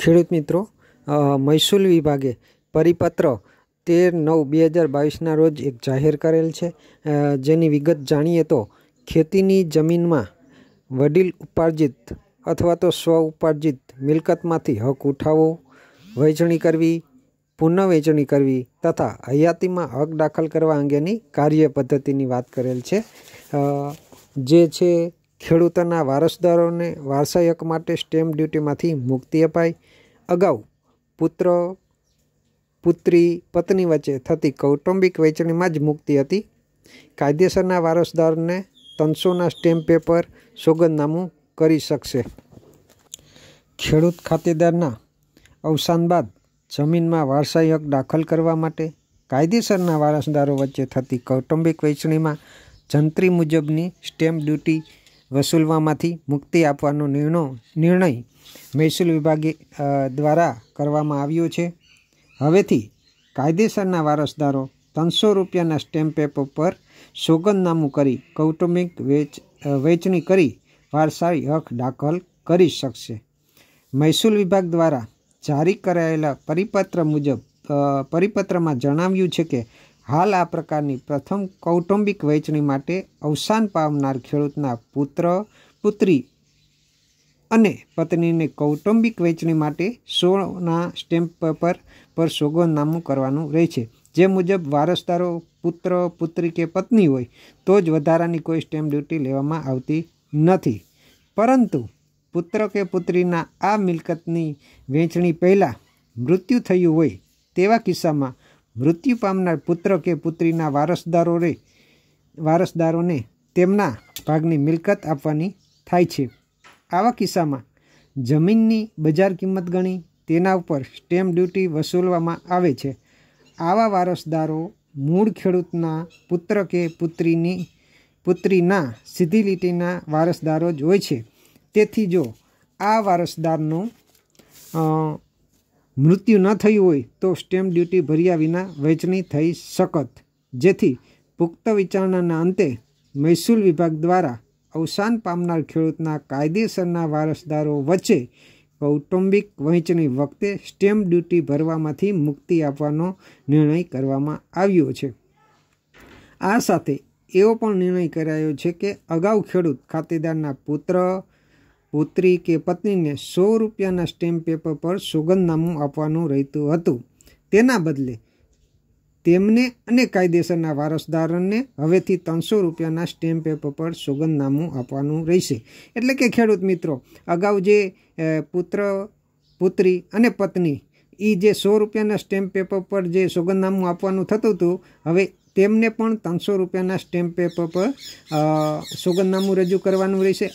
ખેડૂત મિત્રો મહેસૂલ વિભાગે પરિપત્ર તેર નવ બે હજાર બાવીસના રોજ એક જાહેર કરેલ છે જેની વિગત જાણીએ તો ખેતીની જમીનમાં વડીલ ઉપાર્જિત અથવા તો સ્વ ઉપાર્જિત મિલકતમાંથી હક ઉઠાવવો વહેંચણી કરવી પુનઃ વહેંચણી કરવી તથા હયાતીમાં હક દાખલ કરવા અંગેની કાર્ય પદ્ધતિની વાત કરેલ છે જે છે ખેડૂતોના વારસદારોને વારસાયક માટે સ્ટેમ્પ ડ્યુટીમાંથી મુક્તિ અપાય અગાઉ પુત્ર પુત્રી પત્ની વચ્ચે થતી કૌટુંબિક વહેંચણીમાં જ મુક્તિ હતી કાયદેસરના વારસદારને ત્રણસોના સ્ટેમ્પ પેપર સોગંદનામું કરી શકશે ખેડૂત ખાતેદારના અવસાન બાદ જમીનમાં વારસાઈ હક દાખલ કરવા માટે કાયદેસરના વારસદારો વચ્ચે થતી કૌટુંબિક વહેંચણીમાં જંત્રી મુજબની સ્ટેમ્પ ડ્યુટી વસૂલવામાંથી મુક્તિ આપવાનો નિર્ણો નિર્ણય મહેસૂલ વિભાગે દ્વારા કરવામાં આવ્યો છે હવેથી કાયદેસરના વારસદારો ત્રણસો રૂપિયાના સ્ટેમ્પ પેપર પર સોગંદનામું કરી કૌટુંબિક વેચ વહેંચણી કરી વારસાઈ હક દાખલ કરી શકશે મહેસૂલ વિભાગ દ્વારા જારી કરાયેલા પરિપત્ર મુજબ પરિપત્રમાં જણાવ્યું છે કે હાલ આ પ્રકારની પ્રથમ કૌટુંબિક વહેંચણી માટે અવસાન પામનાર ખેડૂતના પુત્ર પુત્રી અને પત્નીને કૌટુંબિક વહેંચણી માટે સોના સ્ટેમ્પ પેપર પર સોગંદનામું કરવાનું રહે છે જે મુજબ વારસદારો પુત્ર પુત્રી કે પત્ની હોય તો જ વધારાની કોઈ સ્ટેમ્પ ડ્યુટી લેવામાં આવતી નથી પરંતુ પુત્ર કે પુત્રીના આ મિલકતની વહેંચણી પહેલાં મૃત્યુ થયું હોય તેવા કિસ્સામાં મૃત્યુ પામનાર પુત્ર કે પુત્રીના વારસદારોને વારસદારોને તેમના ભાગની મિલકત આપવાની થાય છે આવા કિસ્સામાં જમીનની બજાર કિંમત ગણી તેના ઉપર સ્ટેમ્પ ડ્યુટી વસૂલવામાં આવે છે આવા વારસદારો મૂળ ખેડૂતના પુત્ર કે પુત્રીની પુત્રીના સીધી લીટીના વારસદારો જ હોય છે તેથી જો આ વારસદારનું મૃત્યુ ન થયું હોય તો સ્ટેમ્પ ડ્યુટી ભર્યા વિના વહેંચણી થઈ શકત જેથી પુખ્ત વિચારણાના અંતે મહેસૂલ વિભાગ દ્વારા અવસાન પામનાર ખેડૂતના કાયદેસરના વારસદારો વચ્ચે કૌટુંબિક વહેંચણી વખતે સ્ટેમ્પ ડ્યુટી ભરવામાંથી મુક્તિ આપવાનો નિર્ણય કરવામાં આવ્યો છે આ સાથે એવો પણ નિર્ણય કરાયો છે કે અગાઉ ખેડૂત ખાતેદારના પુત્ર પુત્રી કે પત્નીને સો રૂપિયાના સ્ટેમ્પ પેપર પર સોગંદનામું આપવાનું રહેતું હતું તેના બદલે તેમને અને કાયદેસરના વારસદારોને હવેથી ત્રણસો રૂપિયાના સ્ટેમ્પ પેપર પર સોગંદનામું આપવાનું રહેશે એટલે કે ખેડૂત મિત્રો અગાઉ જે પુત્ર પુત્રી અને પત્ની એ જે સો રૂપિયાના સ્ટેમ્પ પેપર પર જે સોગંદનામું આપવાનું થતું હતું હવે તેમને પણ ત્રણસો રૂપિયાના સ્ટેમ્પ પેપર પર સોગંદનામું રજૂ કરવાનું રહેશે